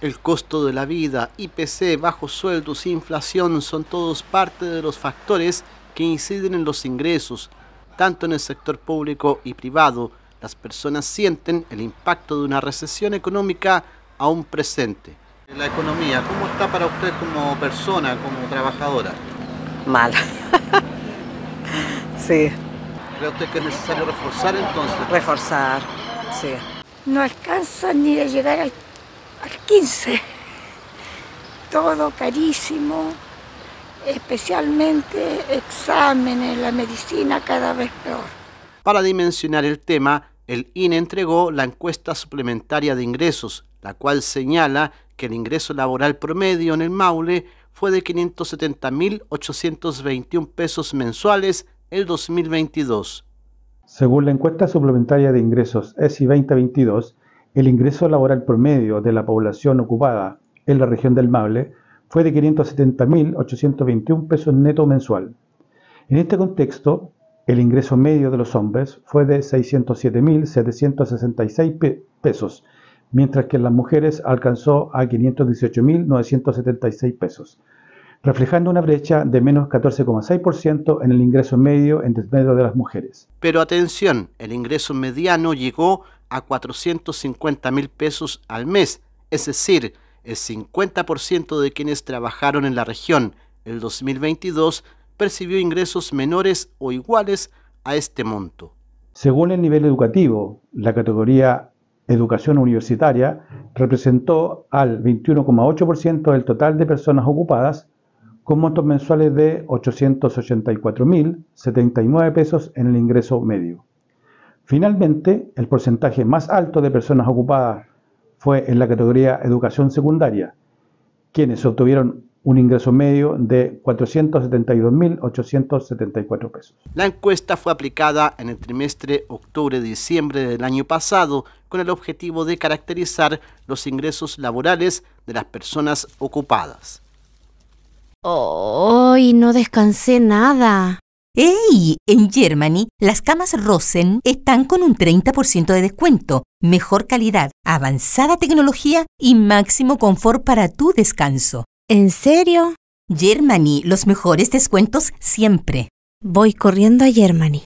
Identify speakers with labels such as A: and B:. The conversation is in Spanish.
A: El costo de la vida, IPC, bajos sueldos, inflación son todos parte de los factores que inciden en los ingresos. Tanto en el sector público y privado, las personas sienten el impacto de una recesión económica aún presente. La economía, ¿cómo está para usted como persona, como trabajadora? Mal. sí. ¿Cree usted que es necesario reforzar entonces? Reforzar, sí. No alcanza ni de llegar al al 15. Todo carísimo, especialmente exámenes, la medicina cada vez peor. Para dimensionar el tema, el INE entregó la encuesta suplementaria de ingresos, la cual señala que el ingreso laboral promedio en el Maule fue de 570.821 pesos mensuales el 2022.
B: Según la encuesta suplementaria de ingresos ESI 2022, el ingreso laboral promedio de la población ocupada en la región del Mable fue de 570.821 pesos neto mensual. En este contexto, el ingreso medio de los hombres fue de 607.766 pesos, mientras que en las mujeres alcanzó a 518.976 pesos, reflejando una brecha de menos 14,6% en el ingreso medio en desmedro de las mujeres.
A: Pero atención, el ingreso mediano llegó a 450 mil pesos al mes, es decir, el 50% de quienes trabajaron en la región el 2022 percibió ingresos menores o iguales a este monto.
B: Según el nivel educativo, la categoría educación universitaria representó al 21,8% del total de personas ocupadas con montos mensuales de mil 884.079 pesos en el ingreso medio. Finalmente, el porcentaje más alto de personas ocupadas fue en la categoría educación secundaria, quienes obtuvieron un ingreso medio de 472.874 pesos.
A: La encuesta fue aplicada en el trimestre octubre-diciembre del año pasado con el objetivo de caracterizar los ingresos laborales de las personas ocupadas.
B: ¡Hoy no descansé nada! ¡Ey! En Germany, las camas Rosen están con un 30% de descuento, mejor calidad, avanzada tecnología y máximo confort para tu descanso. ¿En serio? Germany, los mejores descuentos siempre. Voy corriendo a Germany.